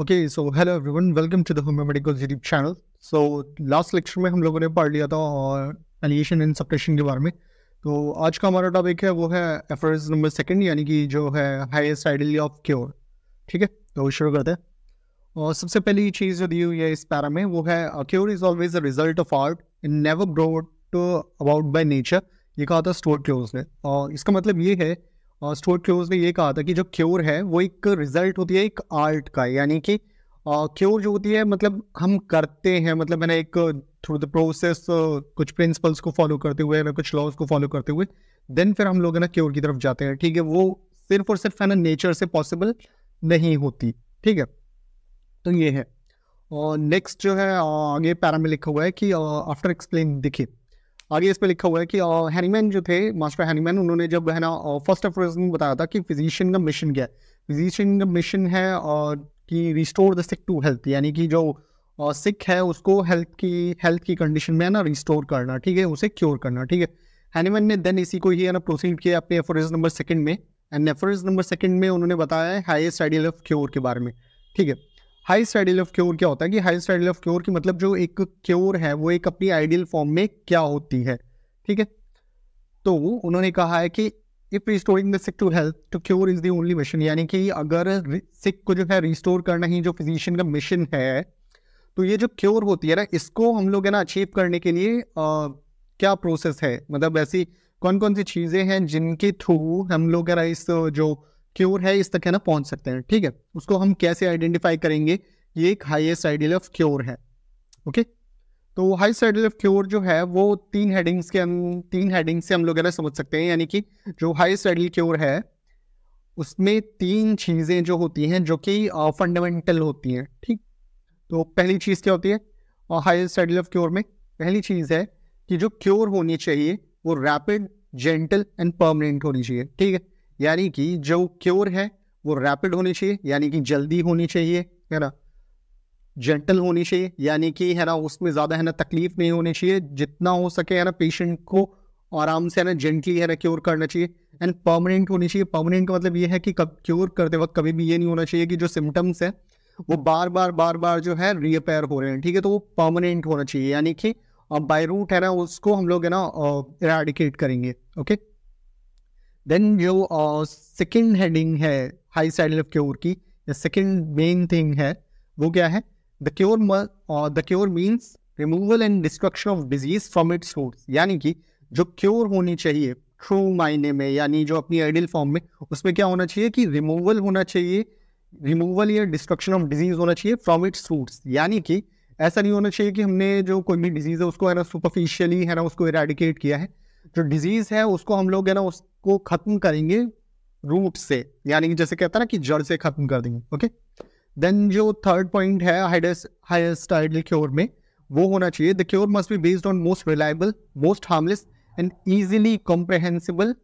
Okay so hello everyone welcome to the medical YouTube channel so last lecture में हम लोगों ने पढ़ लिया था और एलिएशन एंड सप्रेशन के बारे में तो आज का हमारा टॉपिक है वो है एफरेज नंबर सेकंड यानी कि जो है हाईएस्ट आइडियली ऑफ क्योर ठीक है तो शुरू करते हैं और सबसे पहली चीज़ जो दी हुई है इस पैरा में वो है cure is always the result of art in never brought about by nature ये कहा था स्टोर क्लोज ने और इसका मतलब ये है स्टोर्ट क्लोज ने ये कहा था कि जो क्योर है वो एक रिजल्ट होती है एक आर्ट का यानी कि क्योर जो होती है मतलब हम करते हैं मतलब मैंने एक थ्रू द प्रोसेस कुछ प्रिंसिपल्स को फॉलो करते हुए मैं कुछ लॉज को फॉलो करते हुए देन फिर हम लोग है ना क्योर की तरफ जाते हैं ठीक है वो सिर्फ और सिर्फ है ना नेचर से पॉसिबल नहीं होती ठीक है तो ये है और नेक्स्ट जो है आगे पैरा में लिखा हुआ है कि आफ्टर एक्सप्लेन दिखे आगे इस पर लिखा हुआ है कि हैनीमैन जो थे मास्टर हैनीमैन उन्होंने जब है ना फर्स्ट ऑफ में बताया था कि फिजिशियन का मिशन क्या है फिजिशियन का मिशन है और कि restore the sick to health यानी कि जो सिक है उसको हेल्थ की हेल्थ की कंडीशन में है ना रिस्टोर करना ठीक है उसे क्योर करना ठीक है हैनीमैन ने देन इसी को ही है ना प्रोसीड किया अपने एफोरेज नंबर सेकंड में एंड एफोरेज नंबर सेकंड में उन्होंने बताया है हाइस्ट आइडियल ऑफ क्योर के बारे में ठीक है हाई स्टाइडल ऑफ क्योर क्या होता है कि हाई स्टाइडल ऑफ क्योर की मतलब जो एक क्योर है वो एक अपनी आइडियल फॉर्म में क्या होती है ठीक है तो उन्होंने कहा है कि if restoring the sick to health to cure is the only mission यानी कि अगर सिक को जो है रिस्टोर करना ही जो फिजिशियन का मिशन है तो ये जो क्योर होती है ना इसको हम लोग है ना अचीव करने के लिए आ, क्या प्रोसेस है मतलब ऐसी कौन कौन सी चीज़ें हैं जिनके थ्रू हम लोग है ना इस जो क्योर है इस तक है ना पहुंच सकते हैं ठीक है उसको हम कैसे आइडेंटिफाई करेंगे ये एक हाइएस्ट आइडियल ऑफ क्योर है ओके तो हाइस्ट आइडियल ऑफ क्योर जो है वो तीन हेडिंग्स के हम तीन हेडिंग्स से हम लोग ना समझ सकते हैं यानी कि जो हाइस्ट आइडियल क्योर है उसमें तीन चीज़ें जो होती हैं जो कि फंडामेंटल होती हैं ठीक तो पहली चीज़ क्या होती है और हाइस्ट आइडियल ऑफ क्योर में पहली चीज़ है कि जो क्योर होनी चाहिए वो रैपिड जेंटल एंड परमानेंट होनी चाहिए ठीक है यानी कि जो क्योर है वो रैपिड होनी चाहिए यानी कि जल्दी होनी चाहिए है ना जेंटल होनी चाहिए यानी कि है ना उसमें ज़्यादा है ना तकलीफ नहीं होनी चाहिए जितना हो सके है ना पेशेंट को आराम से है ना जेंटली है ना क्योर करना चाहिए एंड परमानेंट होनी चाहिए परमानेंट का मतलब ये है कि कब क्योर करते वक्त कभी भी ये नहीं होना चाहिए कि जो सिम्टम्स है वो बार बार बार बार जो है रिपेयर हो रहे हैं ठीक है तो वो परमानेंट होना चाहिए यानी कि बाई रूट है ना उसको हम लोग है ना इराडिकेट करेंगे ओके देन जो सेकेंड uh, हेडिंग है हाई साइड ऑफ क्योर की सेकेंड मेन थिंग है वो क्या है the cure the cure means removal and destruction of disease from its source यानी कि जो क्योर होनी चाहिए ट्रू मायने में यानी जो अपनी आइडियल फॉर्म में उसमें क्या होना चाहिए कि रिमूवल होना चाहिए रिमूवल या डिस्ट्रक्शन ऑफ डिजीज होना चाहिए फ्रॉम इट्स रूट्स यानी कि ऐसा नहीं होना चाहिए कि हमने जो कोई भी डिजीज़ है उसको है ना सुपरफिशियली है ना उसको इराडिकेट किया है जो डिजीज है उसको हम लोग है ना उसको खत्म करेंगे रूट से यानी कि जैसे कहता है ना कि जड़ से खत्म कर देंगे ओके देन जो थर्ड पॉइंट है क्योर में वो होना चाहिए the cure must be based on most reliable most harmless and easily comprehensible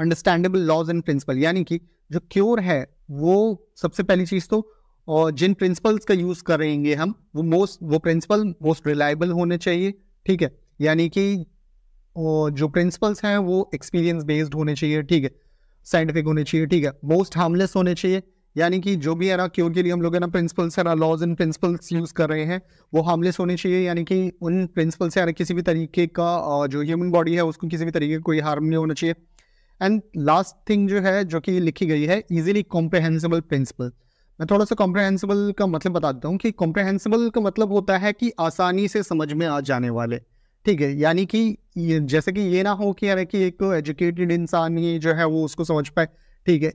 understandable laws and principle यानी कि जो क्योर है वो सबसे पहली चीज़ तो और जिन प्रिंसिपल्स का यूज़ करेंगे हम वो मोस्ट वो प्रिंसिपल मोस्ट रिलायबल होने चाहिए ठीक है यानी कि जो प्रिंसिपल्स हैं वो एक्सपीरियंस बेस्ड होने चाहिए ठीक है साइंटिफिक होने चाहिए ठीक है मोस्ट हार्मलेस होने चाहिए यानी कि जो भी है ना क्योर के लिए हम लोग है ना प्रिंसिपल्स है ना लॉज एंड प्रिंसिपल्स यूज़ कर रहे हैं वो हार्मलेस होने चाहिए यानी कि उन प्रिंसिपल से यानी किसी भी तरीके का जो ह्यूमन बॉडी है उसको किसी भी तरीके का कोई हार्म नहीं होना चाहिए एंड लास्ट थिंग जो है जो कि लिखी गई है इजिली कॉम्प्रहेंसिबल प्रिंसिपल मैं थोड़ा सा कॉम्प्रहेंसिबल का मतलब बता देता हूँ कि कॉम्प्रहेंसिबल का मतलब होता है कि आसानी से समझ में आ जाने वाले ठीक है यानी कि ये जैसे कि ये ना हो कि अरे कि एक तो एजुकेटेड इंसान ही जो है वो उसको समझ पाए ठीक है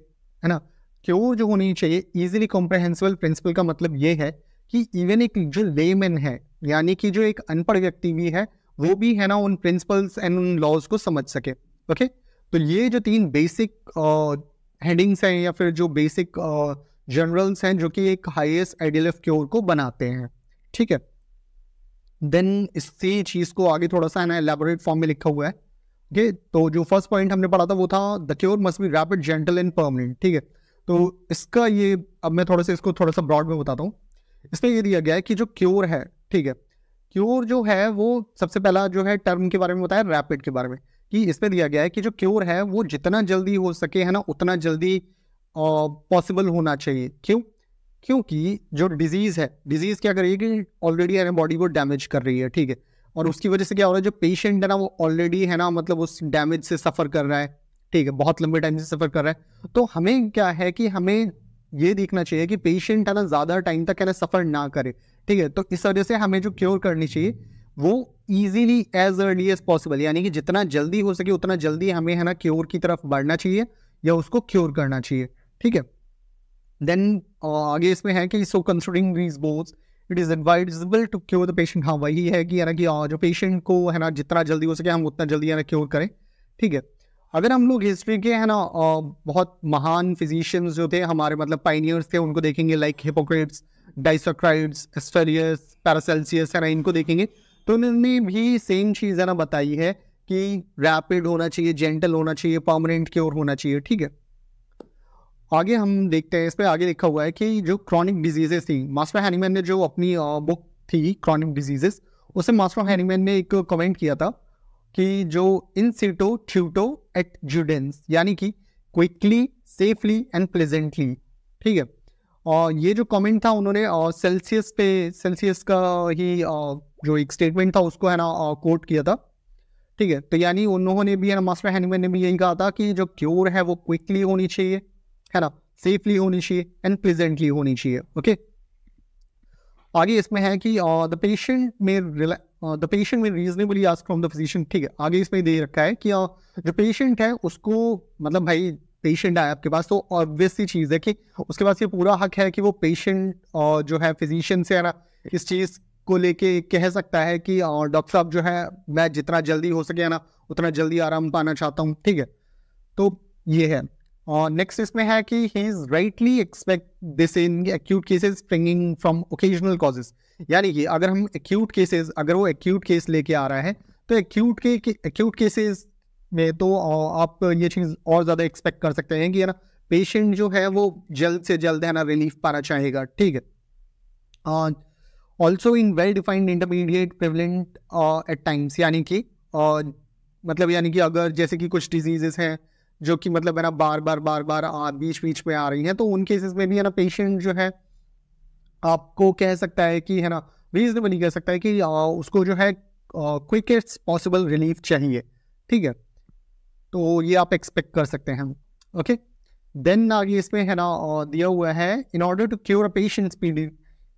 है ना क्यों जो होनी चाहिए इजीली कॉम्प्रहेंसिबल प्रिंसिपल का मतलब ये है कि इवन एक जो लेमैन है यानी कि जो एक अनपढ़ व्यक्ति भी है वो भी है ना उन प्रिंसिपल्स एंड उन लॉज को समझ सके ओके तो ये जो तीन बेसिक हेडिंग्स हैं या फिर जो बेसिक जनरल्स हैं जो कि एक हाईएस्ट आइडियल ऑफ क्योर को बनाते हैं ठीक है देन इसी चीज़ को आगे थोड़ा सा है ना एलेबोरेट फॉर्म में लिखा हुआ है ठीक है तो जो फर्स्ट पॉइंट हमने पढ़ा था वो था the cure must be rapid gentle and permanent ठीक है तो इसका ये अब मैं थोड़ा सा इसको थोड़ा सा ब्रॉड में बताता हूँ इसमें ये दिया गया है कि जो क्योर है ठीक है क्योर जो है वो सबसे पहला जो है टर्म के बारे में बताया रैपिड के बारे में कि इसमें दिया गया है कि जो क्योर है वो जितना जल्दी हो सके है ना उतना जल्दी पॉसिबल होना चाहिए क्यों क्योंकि जो डिजीज है डिजीज क्या कि ऑलरेडी हमारे बॉडी को डैमेज कर रही है ठीक है और हम्म। उसकी वजह से क्या हो रहा है जो पेशेंट है ना वो ऑलरेडी है ना मतलब उस डैमेज से सफ़र कर रहा है ठीक है बहुत लंबे टाइम से सफ़र कर रहा है तो हमें क्या है कि हमें ये देखना चाहिए कि पेशेंट है ना ज़्यादा टाइम तक है ना सफ़र ना करे ठीक है तो इस वजह से हमें जो क्योर करनी चाहिए वो easily as early as possible यानी कि जितना जल्दी हो सके उतना जल्दी हमें है ना क्योर की तरफ बढ़ना चाहिए या उसको क्योर करना चाहिए ठीक है देन uh, आगे इसमें है कि so considering these both it is advisable to cure the patient हाँ वही है कि है ना कि हाँ, जो पेशेंट को है ना जितना जल्दी हो सके हम उतना जल्दी है ना क्योर करें ठीक है अगर हम लोग हिस्ट्री के है ना बहुत महान फिजिशियंस जो थे हमारे मतलब पाइनियर्स थे उनको देखेंगे like Hippocrates Dioscorides Asterius Paracelsus है ना इनको देखेंगे तो उन्होंने भी सेम चीज़ है ना बताई है कि रैपिड होना चाहिए जेंटल होना चाहिए परमानेंट क्योर होना चाहिए ठीक है आगे हम देखते हैं इस पर आगे लिखा हुआ है कि जो क्रॉनिक डिजीजेस थी मास्टर हैनीमैन ने जो अपनी बुक थी क्रॉनिक डिजीजेस उसमें मास्टर हैनीमैन ने एक कमेंट किया था कि जो इन सीटो ट्यूटो एट जूडेंस यानी कि क्विकली सेफली एंड प्लेजेंटली ठीक है और ये जो कमेंट था उन्होंने सेल्सियस पे सेल्सियस का ही जो एक स्टेटमेंट था उसको है ना कोट किया था ठीक है तो यानी उन्होंने भी है ना मास्टर हैनीमैन ने भी यही कहा था कि जो क्योर है वो क्विकली होनी चाहिए है ना सेफली होनी चाहिए एंड प्लेजेंटली होनी चाहिए ओके आगे इसमें है कि द पेशेंट में द पेशेंट में reasonably ask from the physician ठीक है आगे इसमें दे रखा है कि uh, जो पेशेंट है उसको मतलब भाई पेशेंट आए आपके पास तो ऑब्वियसली चीज़ है कि उसके पास ये पूरा हक है कि वो पेशेंट और uh, जो है फिजिशियन से है ना इस चीज़ को लेके कह सकता है कि डॉक्टर uh, साहब जो है मैं जितना जल्दी हो सके है ना उतना जल्दी आराम पाना चाहता हूँ ठीक है तो ये है नेक्स्ट इसमें है कि he is rightly expect this in acute cases springing from occasional causes यानी कि अगर हम एक्यूट केसेस अगर वो एक्यूट केस लेके आ रहा है तो एक्यूट के एक्यूट केसेस में तो आप ये चीज़ और ज़्यादा एक्सपेक्ट कर सकते हैं कि है ना पेशेंट जो है वो जल्द से जल्द है ना रिलीफ पाना चाहेगा ठीक है also in well defined intermediate prevalent at times यानी कि uh, मतलब यानी कि अगर जैसे कि कुछ डिजीजेस हैं जो कि मतलब है ना बार बार बार बार बीच बीच में आ रही हैं तो उन केसेस में भी है ना पेशेंट जो है आपको कह सकता है कि है ना रीजनेबली कह सकता है कि आ, उसको जो है क्विकेस्ट पॉसिबल रिलीफ चाहिए ठीक है तो ये आप एक्सपेक्ट कर सकते हैं ओके देन आगे इसमें है ना दिया हुआ है in order to cure a patient speedily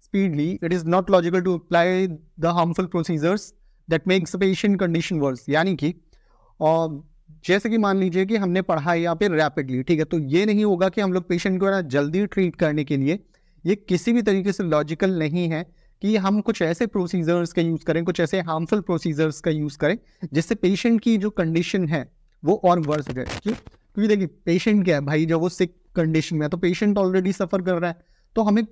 speedily it is not logical to apply the harmful procedures that makes patient condition worse यानी कि uh, जैसे कि मान लीजिए कि हमने पढ़ा यहाँ पे रैपिडली ठीक है तो ये नहीं होगा कि हम लोग पेशेंट को ना जल्दी ट्रीट करने के लिए ये किसी भी तरीके से लॉजिकल नहीं है कि हम कुछ ऐसे प्रोसीजर्स का यूज़ करें कुछ ऐसे हार्मफुल प्रोसीजर्स का यूज़ करें जिससे पेशेंट की जो कंडीशन है वो और वर्स हो जाए क्यों क्योंकि देखिए पेशेंट क्या है भाई जब वो सिक कंडीशन में है तो पेशेंट ऑलरेडी सफ़र कर रहा है तो हमें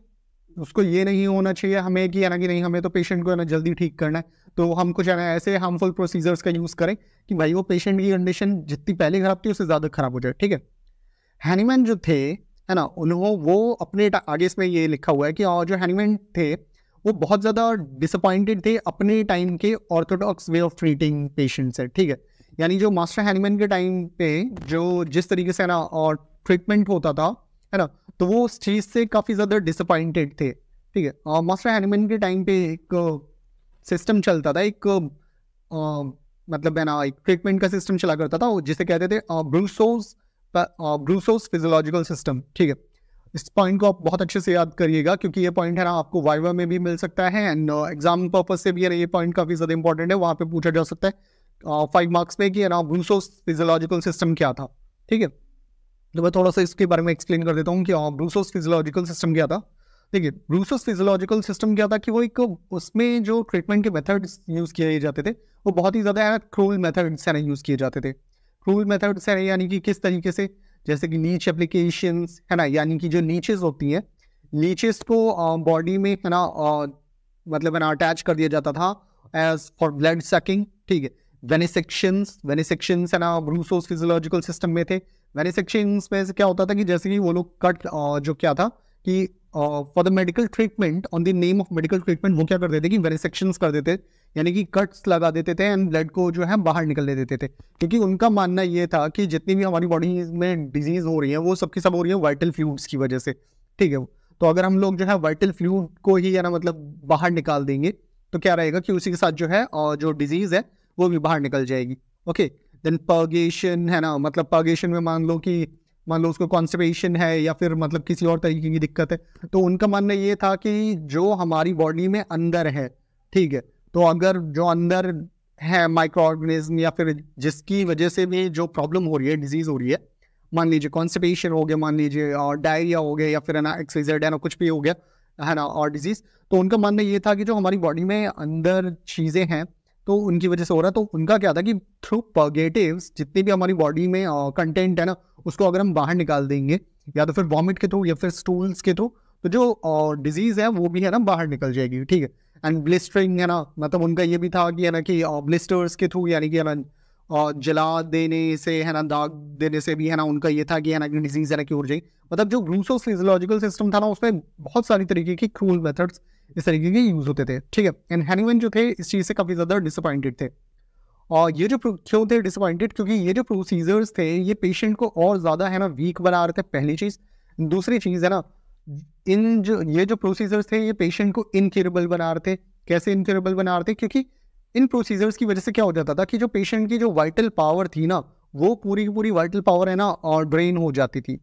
उसको ये नहीं होना चाहिए हमें कि है ना कि नहीं हमें तो पेशेंट को है ना जल्दी ठीक करना है तो हम कुछ है ना ऐसे हार्मफुल प्रोसीजर्स का यूज़ करें कि भाई वो पेशेंट की कंडीशन जितनी पहले ख़राब थी उससे ज़्यादा ख़राब हो जाए ठीक है हैनीमैन जो थे है ना उन्होंने वो अपने आगे इसमें ये लिखा हुआ है कि और जो हैनीमैन थे वो बहुत ज़्यादा डिसअपॉइंटेड थे अपने टाइम के orthodox way of treating patient से ठीक है यानी जो मास्टर हैनीमैन के टाइम पे जो जिस तरीके से ना और ट्रीटमेंट होता था है ना तो वो उस चीज़ से काफ़ी ज़्यादा डिसअपॉइंटेड थे ठीक है मास्टर हैनिमन के टाइम पे एक सिस्टम चलता था एक आ, मतलब है ना एक ट्रीटमेंट का सिस्टम चला करता था जिसे कहते थे ब्रूसोस ब्रूसोस फिजियोलॉजिकल सिस्टम ठीक है इस पॉइंट को आप बहुत अच्छे से याद करिएगा क्योंकि ये पॉइंट है ना आपको वाइवा में भी मिल सकता है एंड एग्जाम पर्पज से भी है ना ये पॉइंट काफ़ी ज़्यादा इंपॉर्टेंट है वहाँ पे पूछा जा सकता है फाइव मार्क्स पे कि है ना ब्रूसोस फिजोलॉजिकल सिस्टम क्या था ठीक है तो मैं थोड़ा सा इसके बारे में एक्सप्लेन कर देता हूँ कि हाँ ब्रूसोस फिजियोलॉजिकल सिस्टम क्या था देखिए ब्रूसोस फिजियोलॉजिकल सिस्टम क्या था कि वो एक उसमें जो ट्रीटमेंट के मेथड्स यूज़ किए जाते थे वो बहुत ही ज़्यादा क्रूल मेथड्स है यूज़ किए जाते थे क्रूल मेथड्स है यानी कि किस तरीके से जैसे कि नीच एप्लीकेशन है ना यानी कि जो नीचेज होती हैं नीचेज को बॉडी में है ना मतलब है ना अटैच कर दिया जाता था एज फॉर ब्लड सकिंग ठीक है वेनिसेक्शंस वेनिसेक्शंस है ना ब्रूसोस फिजियोलॉजिकल सिस्टम में थे मैन्युफैक्चरिंग में से क्या होता था कि जैसे कि वो लोग कट जो क्या था कि for the medical treatment on the name of medical treatment वो क्या करते थे कि वेरिसेक्शंस कर देते यानी कि कट्स लगा देते थे एंड ब्लड को जो है बाहर निकलने देते थे क्योंकि उनका मानना ये था कि जितनी भी हमारी बॉडी में डिजीज हो रही है वो सबकी सब हो रही है वाइटल फ्लूड्स की वजह से ठीक है तो अगर हम लोग जो है वाइटल फ्लूड को ही है ना मतलब बाहर निकाल देंगे तो क्या रहेगा कि उसी के साथ जो है जो डिजीज़ है वो भी बाहर निकल जाएगी ओके देन पर्गेशन है ना मतलब पर्गेशन में मान लो कि मान लो उसको कॉन्स्टिपेशन है या फिर मतलब किसी और तरीके की दिक्कत है तो उनका मानना ये था कि जो हमारी बॉडी में अंदर है ठीक है तो अगर जो अंदर है माइक्रो ऑर्गेनिज्म या फिर जिसकी वजह से भी जो प्रॉब्लम हो रही है डिजीज़ हो रही है मान लीजिए कॉन्स्टिपेशन हो गया मान लीजिए और डायरिया हो गया या फिर है ना एक्सरसाइज है ना कुछ भी हो गया है ना और डिजीज़ तो उनका मानना ये था कि जो हमारी बॉडी में अंदर चीज़ें हैं तो उनकी वजह से हो रहा है तो उनका क्या था कि थ्रू पॉगेटिव्स जितनी भी हमारी बॉडी में कंटेंट है ना उसको अगर हम बाहर निकाल देंगे या तो फिर वॉमिट के थ्रू या फिर स्टूल्स के थ्रू तो जो डिजीज़ है वो भी है ना बाहर निकल जाएगी ठीक है एंड ब्लिस्टरिंग है ना मतलब उनका ये भी था कि है ना कि ब्लिस्टर्स के थ्रू यानी कि है ना जला देने से है ना दाग देने से भी है ना उनका ये था कि है ना कि डिजीज़ है ना क्योर जाएगी मतलब जो रूसो फिजोलॉजिकल सिस्टम था ना उसमें बहुत सारी तरीके की क्रूल मेथड्स इस तरीके के यूज़ होते थे ठीक है एंड हैनीमैन जो थे इस चीज़ से काफ़ी ज़्यादा डिसअपॉइंटेड थे और ये जो क्यों थे डिसअपॉइंटेड क्योंकि ये जो प्रोसीजर्स थे ये पेशेंट को और ज़्यादा है ना वीक बना रहे थे पहली चीज़ दूसरी चीज़ है ना इन जो ये जो प्रोसीजर्स थे ये पेशेंट को इनक्यूरेबल बना रहे थे कैसे इनक्यूरेबल बना रहे थे क्योंकि इन प्रोसीजर्स की वजह से क्या हो जाता था कि जो पेशेंट की जो वाइटल पावर थी ना वो पूरी की पूरी वाइटल पावर है ना और ड्रेन हो जाती थी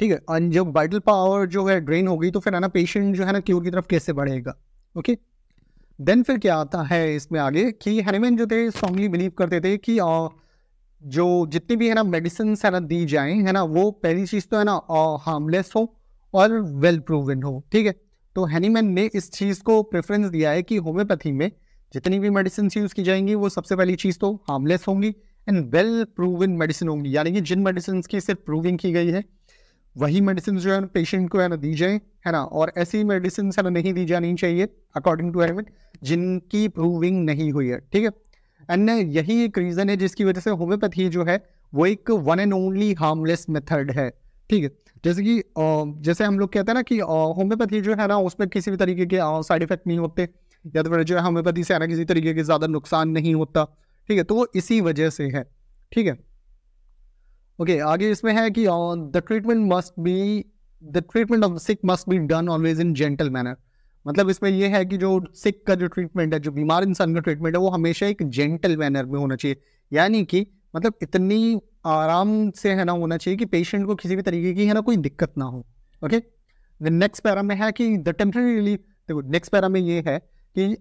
ठीक है और जब वाइटल पावर जो है ड्रेन हो गई तो फिर है ना पेशेंट जो है ना क्यूर की तरफ कैसे बढ़ेगा ओके देन फिर क्या आता है इसमें आगे कि हैनिमैन जो थे स्ट्रांगली बिलीव करते थे कि आ, जो जितनी भी है ना मेडिसिन है ना दी जाए है ना वो पहली चीज़ तो है ना हार्मलेस हो और वेल प्रूवन हो ठीक है तो हैनीमैन ने इस चीज़ को प्रेफरेंस दिया है कि होम्योपैथी में जितनी भी मेडिसिन यूज़ की जाएंगी वो सबसे पहली चीज़ तो हार्मलेस होंगी एंड वेल प्रूवन मेडिसिन होंगी यानी कि जिन मेडिसिन की सिर्फ प्रूविंग की गई है वही मेडिसिन जो है ना पेशेंट को है ना दी जाए है ना और ऐसी मेडिसिन है ना नहीं दी जानी चाहिए अकॉर्डिंग टू एडमिट जिनकी प्रूविंग नहीं हुई है ठीक है एंड यही एक रीज़न है जिसकी वजह से होम्योपैथी जो है वो एक one and only harmless method है ठीक है जैसे कि जैसे हम लोग कहते हैं ना कि होम्योपैथी जो है ना उसमें किसी भी तरीके के साइड इफेक्ट नहीं होते या तो फिर जो है होम्योपैथी से है ना किसी तरीके के ज़्यादा नुकसान नहीं होता ठीक है तो वो इसी वजह से है ठीक है ओके आगे इसमें है कि the treatment must be the treatment of sick must be done always in gentle manner मतलब इसमें यह है कि जो सिक का जो ट्रीटमेंट है जो बीमार इंसान का ट्रीटमेंट है वो हमेशा एक जेंटल मैनर में होना चाहिए यानी कि मतलब इतनी आराम से है ना होना चाहिए कि पेशेंट को किसी भी तरीके की है ना कोई दिक्कत ना हो ओके द नेक्स्ट पैरा में है कि द टेम्प्रेरी रिलीफ देखो नेक्स्ट पैरा में ये है कि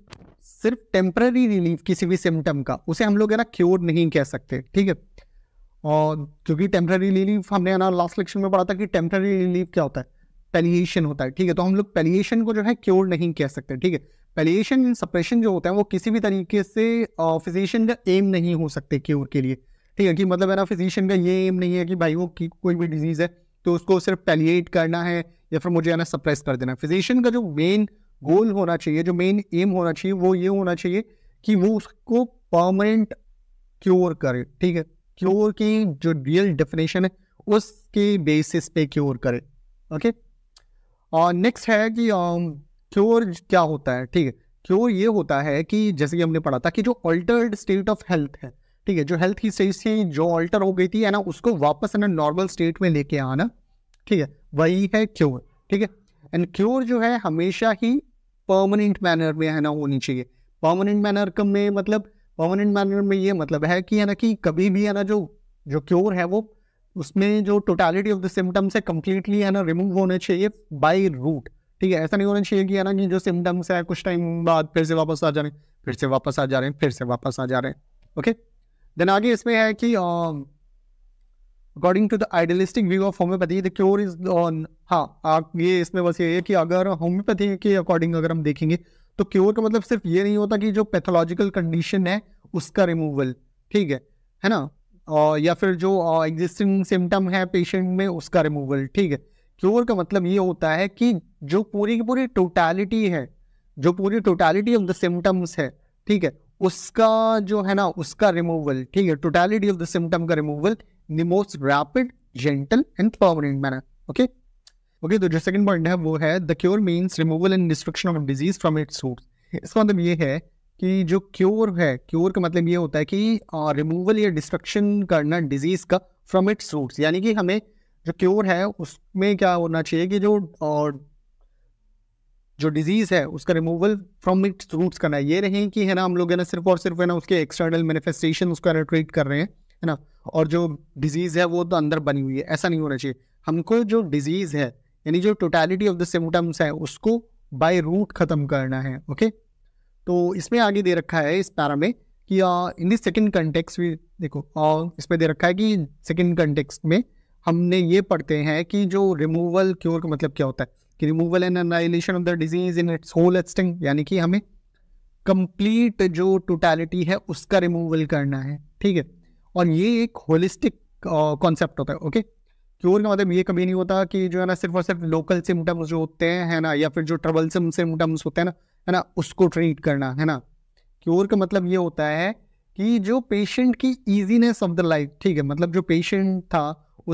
सिर्फ टेम्प्रेरी रिलीफ किसी भी सिम्टम का उसे हम लोग है ना क्योर नहीं कह सकते ठीक है और क्योंकि टेम्प्रेरी रिलीफ हमने ना लास्ट लेक्चर में पढ़ा था कि टेम्प्रेरी रिलीफ क्या होता है पेलिएशन होता है ठीक है तो हम लोग पेलिएशन को जो है क्योर नहीं कह सकते ठीक है पेलिएशन सप्रेशन जो होता है वो किसी भी तरीके से फिजिशियन का एम नहीं हो सकते क्योर के लिए ठीक है कि मतलब है ना फिजिशियन का ये एम नहीं है कि भाई वो की कोई भी डिजीज़ है तो उसको सिर्फ पेलिएट करना है या फिर मुझे है ना सप्रेस कर देना फिजिशियन का जो मेन गोल होना चाहिए जो मेन एम होना चाहिए वो ये होना चाहिए कि वो उसको परमानेंट क्योर करे ठीक है क्योर की जो रियल डेफिनेशन है उसके बेसिस पे क्योर करे ओके और नेक्स्ट है कि क्योर um, क्या होता है ठीक है क्योर ये होता है कि जैसे कि हमने पढ़ा था कि जो अल्टर्ड स्टेट ऑफ हेल्थ है ठीक है जो हेल्थ की स्टेज थी जो ऑल्टर हो गई थी है ना उसको वापस है ना नॉर्मल स्टेट में लेके आना ठीक है वही है क्योर ठीक है एंड क्योर जो है हमेशा ही परमानेंट मैनर में है ना होनी चाहिए परमानेंट मैनर में मतलब परमानेंट मैनर में ये मतलब है कि है ना कि कभी भी है ना जो जो क्योर है वो उसमें जो टोटालिटी ऑफ द सिम्टम्स है कम्प्लीटली है ना रिमूव होने चाहिए बाई रूट ठीक है ऐसा नहीं होना चाहिए कि है ना कि जो सिम्टम्स है कुछ टाइम बाद फिर से वापस आ जा रहे हैं फिर से वापस आ जा रहे हैं फिर से वापस आ जा रहे हैं ओके देन आगे इसमें है कि according to the idealistic view of homeopathy the cure is on हाँ ये इसमें बस ये है कि अगर होम्योपैथी के अकॉर्डिंग अगर हम देखेंगे तो क्योर का तो मतलब सिर्फ ये नहीं होता कि जो पैथोलॉजिकल कंडीशन है उसका रिमूवल ठीक है है ना और या फिर जो एग्जिस्टिंग सिम्टम है पेशेंट में उसका रिमूवल ठीक है क्योर का मतलब ये होता है कि जो पूरी की पूरी टोटैलिटी है जो पूरी टोटैलिटी ऑफ द सिम्टम्स है ठीक है उसका जो है ना उसका रिमूवल ठीक है टोटैलिटी ऑफ द सिम्टम का removal the most rapid gentle and permanent manner okay okay तो जो सेकंड पॉइंट है वो है the cure means removal and destruction of disease from its source इसका मतलब ये है कि जो क्योर है क्योर का मतलब ये होता है कि रिमूवल या डिस्ट्रक्शन करना डिजीज का फ्रॉम इट्स सोर्स यानी कि हमें जो क्योर है उसमें क्या होना चाहिए कि जो और जो डिजीज़ है उसका रिमूवल फ्रॉम इट्स रूट्स करना है ये नहीं कि है ना हम लोग है ना सिर्फ और सिर्फ है ना उसके एक्सटर्नल मैनिफेस्टेशन उसको ट्रीट कर रहे हैं है ना और जो डिजीज़ है वो तो अंदर बनी हुई है ऐसा नहीं होना चाहिए हमको जो डिजीज़ है यानी जो टोटालिटी ऑफ द सिम्टम्स है उसको बाय रूट ख़त्म करना है ओके तो इसमें आगे दे रखा है इस पैरा में कि इन दिस सेकेंड कंटेक्स भी देखो uh, इसमें दे रखा है कि सेकेंड कंटेक्स में हमने ये पढ़ते हैं कि जो रिमूवल क्योर का मतलब क्या होता है कि removal and annihilation of the disease in its whole extent यानी कि हमें कंप्लीट जो टोटैलिटी है उसका रिमूवल करना है ठीक है और ये एक होलिस्टिक कॉन्सेप्ट होता है ओके okay? क्योर का मतलब ये कभी नहीं होता कि जो है ना सिर्फ और सिर्फ लोकल सिम्टम्स जो होते हैं है ना या फिर जो ट्रबलसम सिम्टम्स होते हैं ना है ना उसको ट्रीट करना है ना क्योर का मतलब ये होता है कि जो पेशेंट की ईजीनेस ऑफ द लाइफ ठीक है मतलब जो पेशेंट था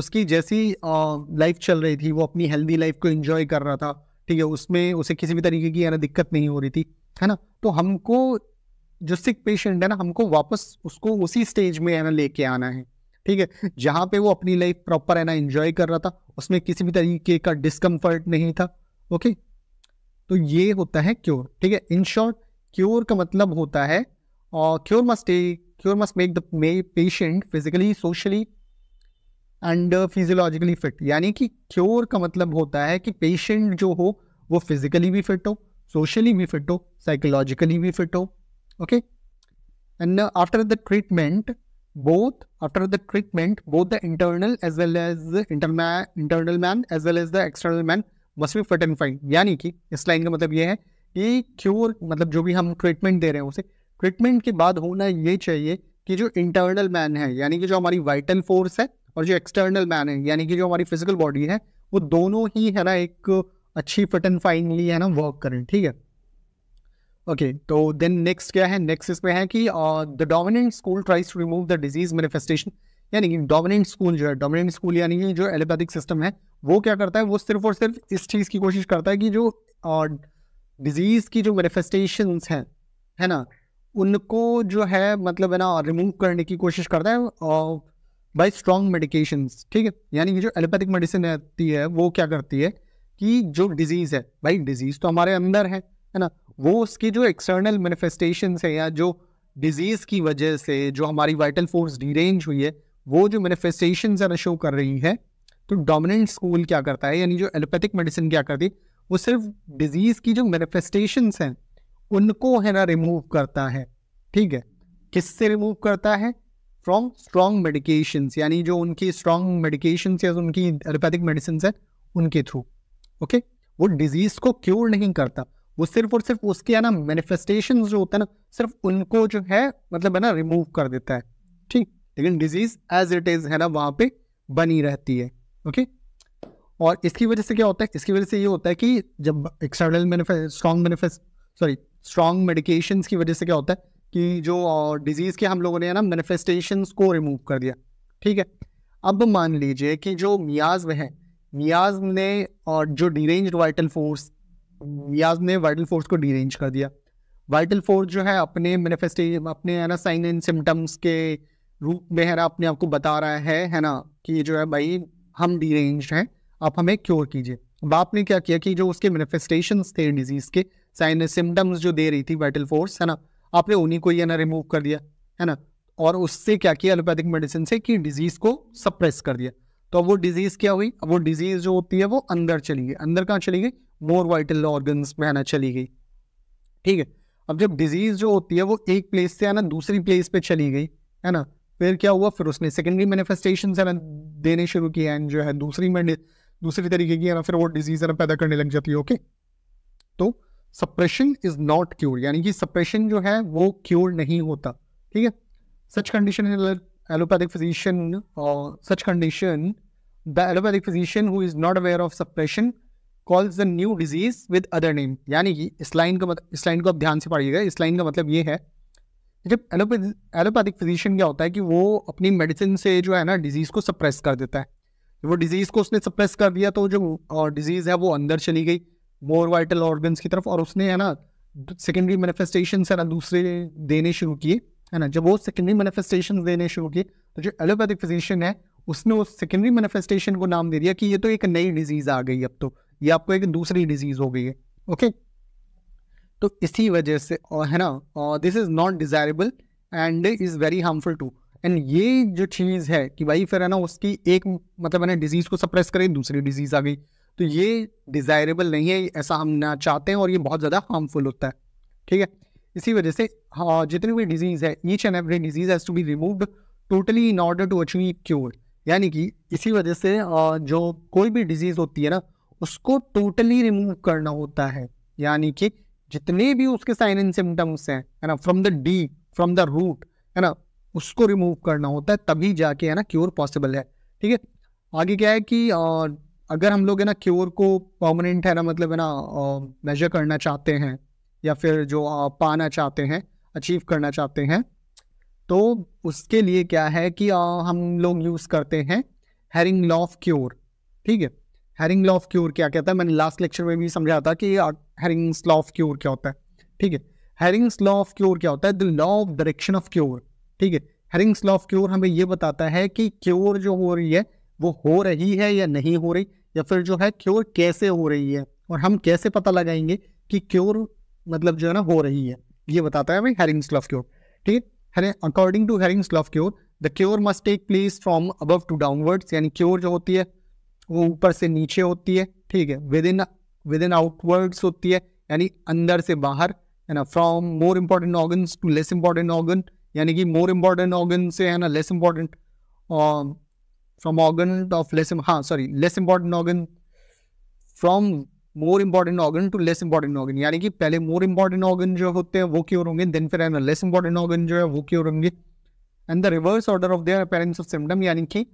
उसकी जैसी लाइफ चल रही थी वो अपनी हेल्दी लाइफ को इन्जॉय कर रहा था ठीक है उसमें उसे किसी भी तरीके की है ना दिक्कत नहीं हो रही थी है ना तो हमको जो सिक पेशेंट है ना हमको वापस उसको उसी स्टेज में है ना लेके आना है ठीक है जहाँ पे वो अपनी लाइफ प्रॉपर है ना एंजॉय कर रहा था उसमें किसी भी तरीके का डिस्कम्फर्ट नहीं था ओके तो ये होता है क्योर ठीक है इन शॉर्ट क्योर का मतलब होता है और cure must cure must make the patient physically socially and physiologically fit यानी कि क्योर का मतलब होता है कि पेशेंट जो हो वो फिजिकली भी फिट हो सोशली भी फिट हो साइकोलॉजिकली भी फिट हो okay and after the treatment both after the treatment both the internal as well as the interma, internal man as well as the external man must be fit and fine यानी कि इस line का मतलब ये है कि cure मतलब जो भी हम ट्रीटमेंट दे रहे हैं उसे ट्रीटमेंट के बाद होना ये चाहिए कि जो इंटरनल मैन है यानी कि जो हमारी वाइटल फोर्स है और जो एक्सटर्नल मैन है यानी कि जो हमारी फिजिकल बॉडी है वो दोनों ही है ना एक अच्छी फिट एंड फाइनली है ना वर्क करें ठीक है ओके तो देन नेक्स्ट क्या है नेक्स्ट इसमें है कि the dominant school tries to remove the disease manifestation यानी कि डोमिनेंट स्कूल जो है डोमिनेंट स्कूल यानी कि जो एलोपैथिक सिस्टम है वो क्या करता है वो सिर्फ और सिर्फ इस चीज़ की कोशिश करता है कि जो डिजीज़ uh, की जो मैनिफेस्टेशन हैं है ना उनको जो है मतलब है ना रिमूव करने की कोशिश करता है बाई स्ट्रॉन्ग मेडिकेशन ठीक है यानी कि जो एलोपैथिक मेडिसिन रहती है वो क्या करती है कि जो डिजीज़ है भाई डिजीज़ तो हमारे अंदर है है ना वो उसकी जो एक्सटर्नल मैनिफेस्टेशन है या जो डिजीज़ की वजह से जो हमारी वाइटल फोर्स डिरेंज हुई है वो जो मैनिफेस्टेशन है शो कर रही है तो डोमिनेंट स्कूल क्या करता है यानी जो एलोपैथिक मेडिसिन क्या करती है वो सिर्फ डिजीज़ की जो मैनिफेस्टेशन हैं उनको है ना रिमूव करता है ठीक है किससे रिमूव करता है फ्रॉम स्ट्रॉन्ग मेडिकेशन यानी जो उनकी स्ट्रॉन्ग मेडिकेशन या उनकी एलोपैथिक मेडिसिन है उनके थ्रू ओके वो डिजीज़ को क्योर नहीं करता वो सिर्फ और सिर्फ उसके है ना मैनिफेस्टेशन जो होता है ना सिर्फ उनको जो है मतलब है ना रिमूव कर देता है ठीक लेकिन डिजीज एज इट इज है ना वहाँ पे बनी रहती है ओके और इसकी वजह से क्या होता है इसकी वजह से ये होता है कि जब external strong manifest sorry strong medication की वजह से क्या होता है कि जो डिजीज़ के हम लोगों ने है ना मैनिफेस्टेशन को रिमूव कर दिया ठीक है अब मान लीजिए कि जो मियाज में है मियाज ने और जो डिरेंज वाइटल फोर्स रियाज ने वाइटल फोर्स को डीरेंज कर दिया वाइटल फोर्स जो है अपने मैनिफेस्टे अपने है ना साइन एंड सिम्टम्स के रूप में है ना अपने आप को बता रहा है है ना कि जो है भाई हम डीरेंज हैं आप हमें क्योर कीजिए बाप ने क्या किया कि जो उसके मैनिफेस्टेशन थे डिजीज़ के साइन सिम्टम्स जो दे रही थी वाइटल फोर्स है ना आपने उन्हीं को ही ना रिमूव कर दिया है ना और उससे क्या किया एलोपैथिक मेडिसिन से कि डिजीज़ को सप्रेस कर दिया तो अब वो डिजीज़ क्या हुई अब वो डिजीज़ जो होती है वो अंदर चली गई अंदर कहाँ चली गई मोर वाइटल ऑर्गन्स में आना चली गई ठीक है अब जब डिजीज़ जो होती है वो एक प्लेस से है ना दूसरी प्लेस पे चली गई है ना फिर क्या हुआ फिर उसने सेकेंडरी मैनिफेस्टेशन है ना देने शुरू किए एंड जो है दूसरी मैंने दूसरी तरीके की है ना फिर वो डिजीज़ है पैदा करने लग जाती है ओके तो सप्रेशन इज नॉट क्योर यानी कि सप्रेशन जो है वो क्योर नहीं होता ठीक है such condition allopathic physician such condition the allopathic physician who is not aware of suppression calls the new disease with other name यानी कि इस लाइन का मतलब इस लाइन को आप ध्यान से पढ़िएगा इस लाइन का मतलब ये है जब एलोपैथ एलोपैथिक फिजिशियन क्या होता है कि वो अपनी मेडिसिन से जो है ना डिजीज़ को सप्रेस कर देता है वो डिजीज़ को उसने सप्रेस कर दिया तो जो डिजीज़ है वो अंदर चली गई मोर वाइटल ऑर्गन्स की तरफ और उसने है ना सेकेंडरी मैनिफेस्टेशन है ना दूसरे देने शुरू किए है ना जब वो सेकेंडरी मैनिफेस्टेशन देने शुरू किए तो जो एलोपैथिक फिजिशियन है उसने उस सेकेंडरी मैनिफेस्टेशन को नाम दे दिया कि ये तो एक नई डिजीज़ आ गई अब तो या आपको एक दूसरी डिजीज हो गई है ओके तो इसी वजह से है ना this is not desirable and is very harmful to and ये जो चीज़ है कि भाई फिर है ना उसकी एक मतलब है ना डिजीज़ को सप्रेस करी दूसरी डिजीज़ आ गई तो ये डिज़ायरेबल नहीं है ऐसा हम ना चाहते हैं और ये बहुत ज़्यादा हार्मफुल होता है ठीक है इसी वजह से हाँ जितनी भी डिजीज़ है each and every disease has to be removed totally in order to achieve cure यानी कि इसी वजह से जो कोई भी डिजीज़ होती है ना उसको टोटली रिमूव करना होता है यानी कि जितने भी उसके साइन इन सिम्टम्स हैं है ना from the D from the root है ना उसको रिमूव करना होता है तभी जाके है ना क्योर पॉसिबल है ठीक है आगे क्या है कि आ, अगर हम लोग है ना क्योर को परमानेंट है ना मतलब है ना मेजर करना चाहते हैं या फिर जो आ, पाना चाहते हैं अचीव करना चाहते हैं तो उसके लिए क्या है कि आ, हम लोग यूज़ करते हैं हेरिंग लॉफ क्योर ठीक है हैरिंग लॉ ऑफ क्योर क्या कहता है मैंने लास्ट लेक्चर में भी समझा था कि हेरिंग्स लॉ ऑफ क्योर क्या होता है ठीक है हेरिंग्स लॉ ऑफ क्योर क्या होता है the law of direction of cure ठीक है हेरिंग्स लॉ ऑफ क्योर हमें ये बताता है कि क्योर जो हो रही है वो हो रही है या नहीं हो रही या फिर जो है क्योर कैसे हो रही है और हम कैसे पता लगाएंगे कि क्योर मतलब जो है ना हो रही है ये बताता है हमें हेरिंग्स लॉ ऑफ क्योर ठीक है according to Hering's law of cure the cure must take place from above to downwards यानी क्योर जो होती है वो ऊपर से नीचे होती है ठीक है within within outwards होती है यानी अंदर से बाहर है ना from more important organ to less important organ यानी कि मोर इम्पॉर्टेंट ऑर्गन से है ना less important from organ of less हाँ sorry less important organ from more important organ to less important organ यानी कि पहले मोर इम्पॉर्टेंट ऑर्गन जो होते हैं वो क्यों होंगे देन फिर है ना लेस इम्पॉर्टेंट ऑर्गन जो है वो क्यों होंगे and the reverse order of their appearance of symptom यानी कि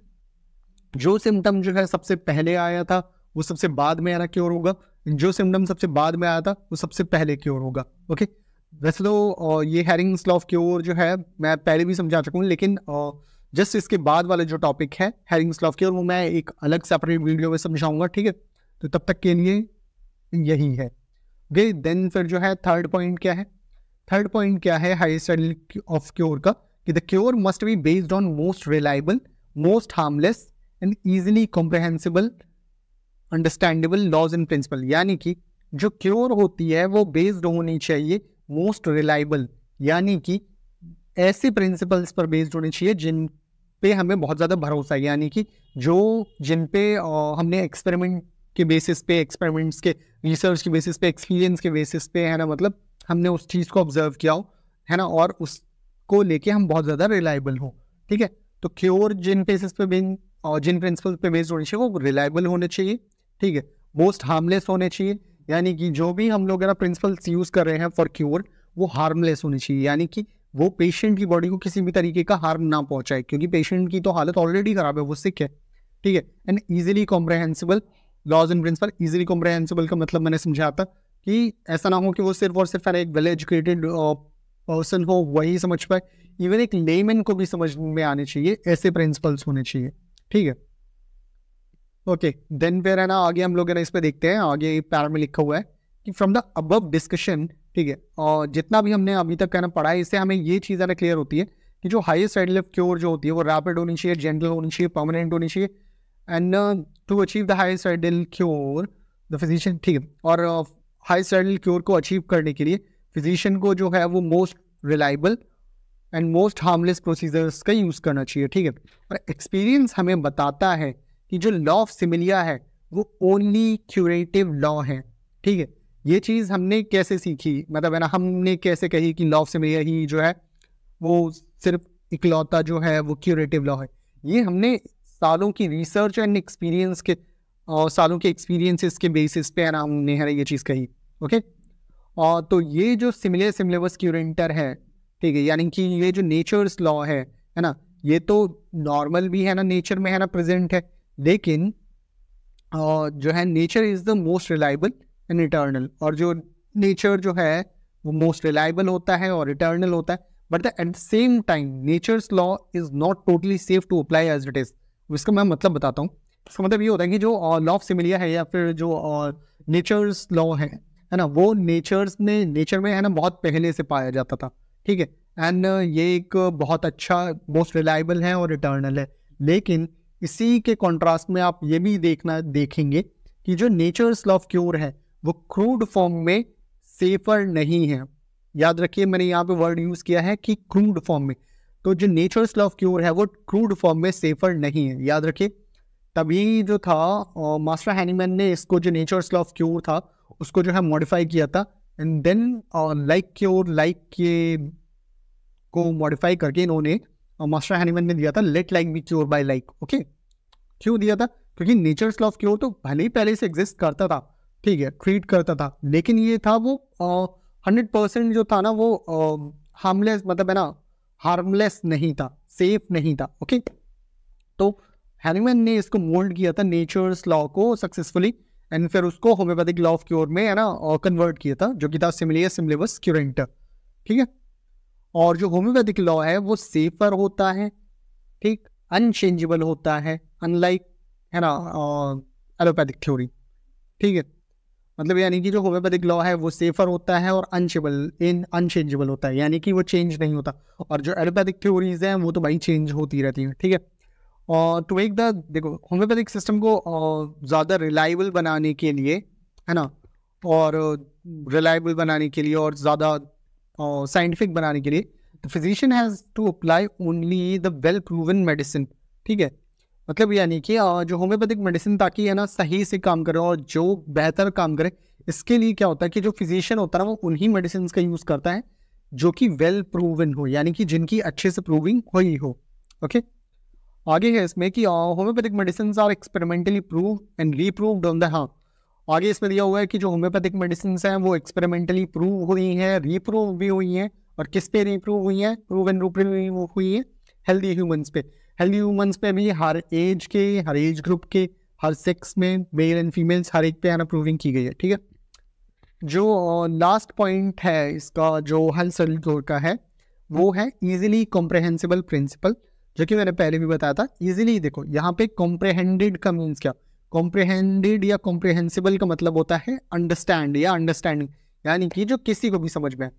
जो सिम्टम जो है सबसे पहले आया था वो सबसे बाद में आना क्योर होगा जो सिम्टम सबसे बाद में आया था वो सबसे पहले क्योर होगा ओके वैसे तो ये हैरिंग स्लॉफ क्योर जो है मैं पहले भी समझा चुका हूँ लेकिन जस्ट इसके बाद वाला जो टॉपिक है हैरिंग स्लॉफ क्योर वो मैं एक अलग सेपरेट वीडियो में समझाऊंगा ठीक है तो तब तक के लिए यही है ओके देन फिर जो है थर्ड पॉइंट क्या है थर्ड पॉइंट क्या है हाई स्टडी ऑफ क्योर का कि the cure must be based on most reliable most harmless and easily comprehensible understandable laws and principle यानी कि जो क्योर होती है वो बेस्ड होनी चाहिए मोस्ट रिलायबल यानी कि ऐसे प्रिंसिपल्स पर बेस्ड होनी चाहिए जिन पे हमें बहुत ज़्यादा भरोसा है यानी कि जो जिन पे हमने एक्सपेरिमेंट के बेसिस पे एक्सपेरिमेंट्स के रिसर्च के बेसिस पे एक्सपीरियंस के बेसिस पे है ना मतलब हमने उस चीज़ को ऑब्जर्व किया हो है ना और उसको लेके हम बहुत ज़्यादा रिलायबल हो ठीक है तो क्योर जिन बेसिस पे और जिन प्रिंसिपल पे बेस्ड होनी चाहिए वो रिलायबल होने चाहिए ठीक है मोस्ट हार्मलेस होने चाहिए यानी कि जो भी हम लोग ना प्रिंसिपल्स यूज़ कर रहे हैं फॉर क्योर वो हार्मलेस होनी चाहिए यानी कि वो पेशेंट की बॉडी को किसी भी तरीके का हार्म ना पहुंचाए क्योंकि पेशेंट की तो हालत ऑलरेडी ख़राब है वो सिक है ठीक है and easily comprehensible laws and principle easily comprehensible का मतलब मैंने समझा था कि ऐसा ना हो कि वो सिर्फ और सिर्फ एक वेल एजुकेटेड पर्सन हो वही समझ पाए इवन एक लेमैन को भी समझ में आने चाहिए ऐसे प्रिंसिपल्स होने चाहिए ठीक है ओके देन फिर है ना आगे हम लोग है ना इस पर देखते हैं आगे पैरा में लिखा हुआ है कि फ्रॉम द अबव डिस्कशन ठीक है और जितना भी हमने अभी तक कहना पढ़ा है इससे हमें ये चीज़ है ना क्लियर होती है कि जो हाइस्ट हाईएस्ट एडलेव क्योर जो होती है वो रैपिड होनी चाहिए जेंटल होनी चाहिए परमानेंट होनी चाहिए and to achieve the highest ideal cure the physician ठीक है और हाइस्ट एडल क्योर को अचीव करने के लिए फिजिशियन को जो है वो most reliable and most harmless procedures का यूज़ करना चाहिए ठीक है और एक्सपीरियंस हमें बताता है कि जो लॉ ऑफ सिमिलिया है वो ओनली क्यूरेटिव लॉ है ठीक है ये चीज़ हमने कैसे सीखी मतलब है ना हमने कैसे कही कि लॉ ऑफ सिमिलिया ही जो है वो सिर्फ इकलौता जो है वो क्यूरेटिव लॉ है ये हमने सालों की रिसर्च एंड एक्सपीरियंस के और सालों के एक्सपीरियंसेस के बेसिस पे है ना हमने है ये चीज़ कही ओके और तो ये जो सिमिलियर सिमिलेबस क्यूरेंटर है ठीक है यानी कि ये जो नेचर्स लॉ है है ना ये तो नॉर्मल भी है ना नेचर में है ना प्रेजेंट है लेकिन जो है nature is the most reliable and eternal और जो नेचर जो है वो मोस्ट रिलायबल होता है और इटर्नल होता है but the at the same time nature's law is not totally safe to apply as it is इसका मैं मतलब बताता हूँ इसका मतलब ये होता है कि जो लॉ ऑफ सिमिलिया है या फिर जो नेचर्स लॉ है है ना वो नेचर्स में नेचर में है ना बहुत पहले से पाया जाता था ठीक है एंड uh, ये एक बहुत अच्छा मोस्ट रिलायबल है और रिटर्नल है लेकिन इसी के कॉन्ट्रास्ट में आप ये भी देखना देखेंगे कि जो नेचर्स लॉ क्योर है वो क्रूड फॉर्म में सेफर नहीं है याद रखिए मैंने यहाँ पे वर्ड यूज़ किया है कि क्रूड फॉर्म में तो जो नेचर्स लॉ क्योर है वो क्रूड फॉर्म में सेफर नहीं है याद रखिए तभी जो था मास्टर uh, हैनीमैन ने इसको जो नेचर्स लॉ क्योर था उसको जो है मॉडिफाई किया था एंड देन लाइक के और लाइक के को मॉडिफाई करके इन्होंने मास्टर uh, हैनीमन ने दिया था let like me cure by like okay क्यों दिया था क्योंकि नेचर लॉ ऑफ क्योर तो भले ही पहले से एग्जिस्ट करता था ठीक है ट्रीट करता था लेकिन ये था वो हंड्रेड uh, परसेंट जो था ना वो हार्मलेस um, मतलब है ना हार्मलेस नहीं था सेफ नहीं था ओके तो हैनीमैन ने इसको मोल्ड किया था नेचर्स लॉ को सक्सेसफुली एंड फिर उसको होम्योपैथिक लॉ ऑफ क्योर में है ना कन्वर्ट किया था जो कि था सिमिलियस सिमिलेबस क्यूरेंटा ठीक है और जो होम्योपैथिक लॉ है वो सेफर होता है ठीक अनचेंजेबल होता है अनलाइक है ना एलोपैथिक थ्योरी ठीक है मतलब यानी कि जो होम्योपैथिक लॉ है वो सेफर होता है और अनचेबल इन अनचेंजेबल होता है यानी कि वो चेंज नहीं होता और जो एलोपैथिक थ्योरीज हैं वो तो भाई चेंज होती रहती हैं ठीक है टू मेक द देखो होम्योपैथिक सिस्टम को ज़्यादा रिलायबल बनाने के लिए है ना और रिलायबल बनाने के लिए और ज़्यादा साइंटिफिक बनाने के लिए the physician has to apply only the well proven medicine ठीक है मतलब यानी कि जो होम्योपैथिक मेडिसिन ताकि है ना सही से काम करे और जो बेहतर काम करे इसके लिए क्या होता है कि जो फिजिशियन होता है ना वो उन्हीं मेडिसिन का यूज़ करता है जो कि वेल प्रूवन हो यानी कि जिनकी अच्छे से प्रूविंग हुई हो ओके okay? आगे है इसमें कि homeopathic medicine are experimentally prove and reproved on the हाँ आगे इसमें दिया हुआ है कि जो होम्योपैथिक मेडिसिन हैं वो एक्सपेरिमेंटली प्रूव हुई हैं रीप्रूव भी हुई हैं और किस पे रीप्रूव हुई हैं प्रूव एंड रूप्रूव हुई हैं हेल्दी ह्यूमन्स पे हेल्दी ह्यूमन्स पे भी हर एज के हर एज ग्रुप के हर सेक्स में मेल एंड फीमेल्स हर एक पे एन प्रूविंग की गई है ठीक है जो लास्ट पॉइंट है इसका जो हल का है वो है ईजिली कॉम्प्रहेंसिबल प्रिंसिपल जो कि मैंने पहले भी बताया था इजीली देखो यहाँ पे कॉम्प्रेहेंडेड का मीन्स क्या कॉम्प्रहेंडेड या कॉम्प्रेहेंसिबल का मतलब होता है अंडरस्टैंड या अंडरस्टैंडिंग यानी कि जो किसी को भी समझ में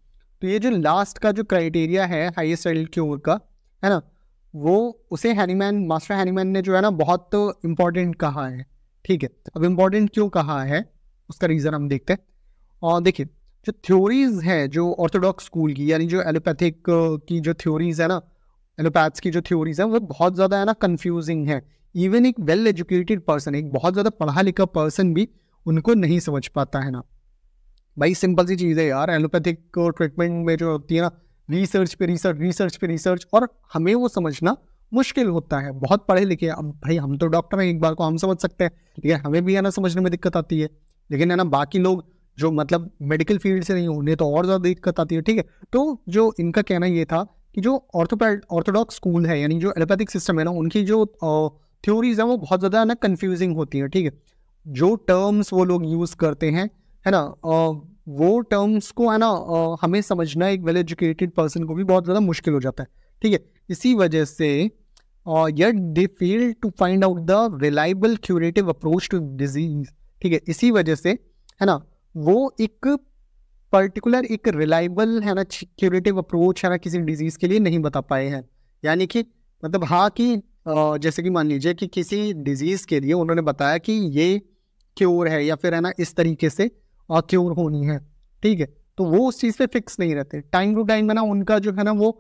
तो ये जो लास्ट का जो क्राइटेरिया है हाइएस्ट एल्टीट्यूड का है ना वो उसे हैनीमैन मास्टर हैनीमैन ने जो है ना बहुत तो कहा है ठीक है अब इम्पॉर्टेंट क्यों कहा है उसका रीज़न हम देखते हैं और देखिए जो थ्योरीज है जो ऑर्थोडॉक्स स्कूल की यानी जो एलोपैथिक uh, की जो थ्योरीज है ना एलोपैथ्स की जो थ्योरीज है वो बहुत ज़्यादा है ना कन्फ्यूजिंग है इवन एक वेल एजुकेटेड पर्सन एक बहुत ज़्यादा पढ़ा लिखा पर्सन भी उनको नहीं समझ पाता है ना भाई सिंपल सी चीज़ है यार एलोपैथिक ट्रीटमेंट में जो होती है ना रिसर्च पे रिसर्च रिसर्च पे रिसर्च और हमें वो समझना मुश्किल होता है बहुत पढ़े लिखे अब भाई हम तो डॉक्टर हैं एक बार को हम समझ सकते हैं लेकिन हमें भी है ना समझने में दिक्कत आती है लेकिन है ना बाकी लोग जो मतलब मेडिकल फील्ड से नहीं उन्हें तो और ज़्यादा दिक्कत आती है ठीक है तो जो इनका कहना ये था कि जो ऑर्थोपैड ऑर्थोडॉक्स स्कूल है यानी जो एलोपैथिक सिस्टम है ना उनकी जो थ्योरीज हैं वो बहुत ज़्यादा ना कन्फ्यूजिंग होती है ठीक है जो टर्म्स वो लोग यूज़ करते हैं है ना वो टर्म्स को है ना हमें समझना एक वेल एजुकेटेड पर्सन को भी बहुत ज़्यादा मुश्किल हो जाता है ठीक है इसी वजह से yet they fail to find out the reliable curative approach to disease ठीक है इसी वजह से है ना वो एक पर्टिकुलर एक रिलायबल है ना क्यूरेटिव अप्रोच है ना किसी डिजीज के लिए नहीं बता पाए हैं यानी कि मतलब हाँ कि जैसे कि मान लीजिए कि किसी डिजीज के लिए उन्होंने बताया कि ये क्योर है या फिर है ना इस तरीके से क्योर होनी है ठीक है तो वो उस चीज़ पे फिक्स नहीं रहते टाइम टू टाइम है ना उनका जो है ना वो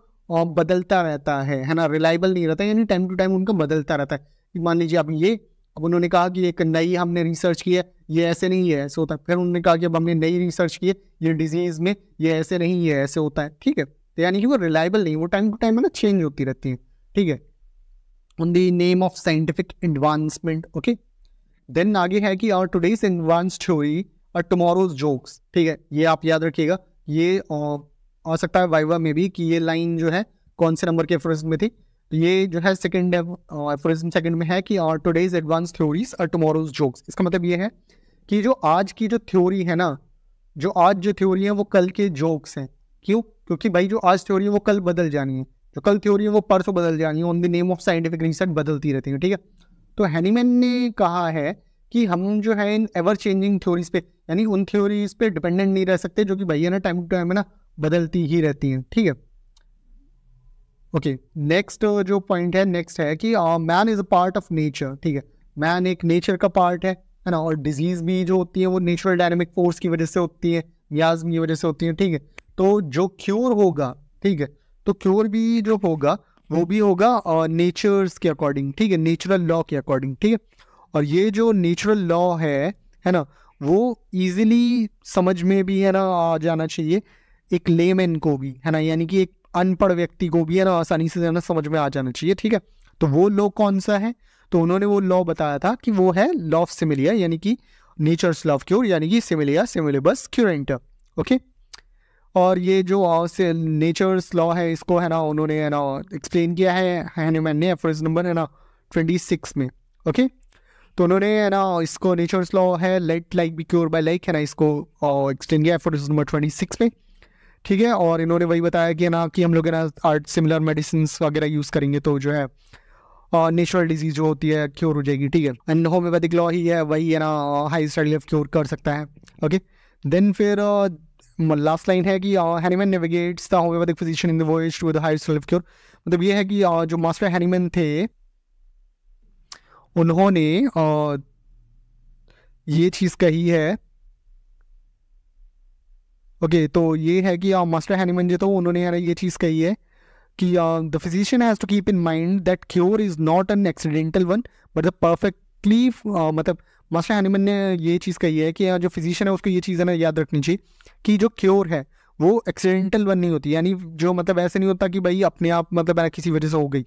बदलता रहता है है ना रिलायबल नहीं रहता यानी टाइम टू टाइम उनका बदलता रहता है मान लीजिए अब ये अब उन्होंने कहा कि एक नई हमने रिसर्च की है ये ऐसे नहीं है ऐसे होता है फिर उन्होंने कहा कि अब हमने नई रिसर्च की है ये डिजीज़ में ये ऐसे नहीं है ऐसे होता है ठीक है तो यानी कि वो रिलायबल नहीं वो टाइम टू टाइम है ना चेंज होती रहती है ठीक है on the name of scientific advancement okay then आगे है कि और टुडेज एडवांस थ्योरी और टमोरोज जोक्स ठीक है ये आप याद रखिएगा ये आ सकता है वाइवा में भी कि ये लाइन जो है कौन से नंबर के फ्रेज में थी तो ये जो है सेकेंड एफोरिज्म सेकेंड में है कि और टुडेज एडवांस थ्योरीज और टुमारोज जोक्स इसका मतलब ये है कि जो आज की जो थ्योरी है ना जो आज जो थ्योरी है वो कल के जोक्स हैं क्यों क्योंकि भाई जो आज थ्योरी है वो कल बदल जानी है जो कल थ्योरी है वो परसों बदल जानी है on the name of scientific research बदलती रहती है ठीक है तो हैनीमैन ने कहा है कि हम जो है इन एवर चेंजिंग थ्योरीज पे यानी उन थ्योरीज पे डिपेंडेंट नहीं रह सकते जो कि भैया ना टाइम टू टाइम है ना बदलती ही रहती हैं ठीक है ओके नेक्स्ट uh, जो पॉइंट है नेक्स्ट है कि man is a part of nature ठीक है मैन एक नेचर का पार्ट है है ना और डिजीज भी जो होती है वो नेचुरल डायनेमिक फोर्स की वजह से होती है याज की वजह से होती है ठीक है तो जो क्योर होगा ठीक है तो क्योर भी जो होगा वो भी होगा और uh, नेचर्स के अकॉर्डिंग ठीक है नेचुरल लॉ के अकॉर्डिंग ठीक है और ये जो नेचुरल लॉ है है ना वो इजीली समझ में भी है ना आ जाना चाहिए एक लेमैन को भी है ना यानी कि एक अनपढ़ व्यक्ति को भी है ना आसानी से ना समझ में आ जाना चाहिए ठीक है तो वो लॉ कौन सा है तो उन्होंने वो लॉ बताया था कि वो है लॉ ऑफ सिमिलिया यानी कि नेचर्स लॉ ऑफ क्योर यानी कि सिमिलिया सिमिलेबस क्यूरेंटर ओके और ये जो नेचर्स लॉ है इसको है ना उन्होंने है ना एक्सप्लेन किया है हैनीमैन ने फर्स्ट नंबर है ना ट्वेंटी सिक्स में ओके तो उन्होंने है ना इसको नेचर्स लॉ है let like be cure by like है ना इसको एक्सप्लेन uh, किया है फॉर नंबर ट्वेंटी सिक्स में ठीक है और इन्होंने वही बताया कि ना कि हम लोग ना आर्ट सिमिलर मेडिसिन वगैरह यूज़ करेंगे तो जो है नेचुरल डिजीज़ जो होती है क्योर हो जाएगी ठीक है एंड होम्योपैथिक लॉ ही है वही है ना हाई स्टडी ऑफ क्योर कर सकता है ओके देन फिर लास्ट लाइन है कि Hahnemann navigates the homeopathic physician in the voice to the higher self cure मतलब ये है कि जो मास्टर हैनीमैन थे उन्होंने ये चीज़ कही है ओके तो ये है कि मास्टर हैनीमन जो तो उन्होंने यार ये चीज़ कही है कि the physician has to keep in mind that cure is not an accidental one but the perfectly मतलब मास्टर हैनीमन ने ये चीज़ कही है कि uh, जो फिजिशियन है उसको ये चीज़ है ना याद रखनी चाहिए कि जो क्योर है वो एक्सीडेंटल वन नहीं होती यानी जो मतलब ऐसे नहीं होता कि भाई अपने आप मतलब किसी वजह से हो गई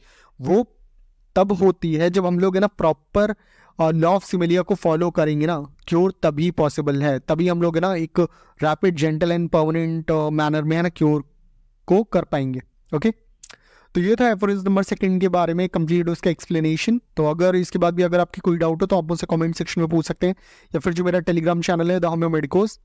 वो तब होती है जब हम लोग है ना प्रॉपर लॉ ऑफ सिमिलिया को फॉलो करेंगे ना क्योर तभी पॉसिबल है तभी हम लोग है ना एक rapid gentle and permanent manner में है ना क्योर को कर पाएंगे ओके तो ये था एफोरिज नंबर सेकंड के बारे में कंप्लीट उसका एक्सप्लेनेशन तो अगर इसके बाद भी अगर आपकी कोई डाउट हो तो आप मुझसे कमेंट सेक्शन में पूछ सकते हैं या फिर जो मेरा टेलीग्राम चैनल है द होम्यो मेडिकोज़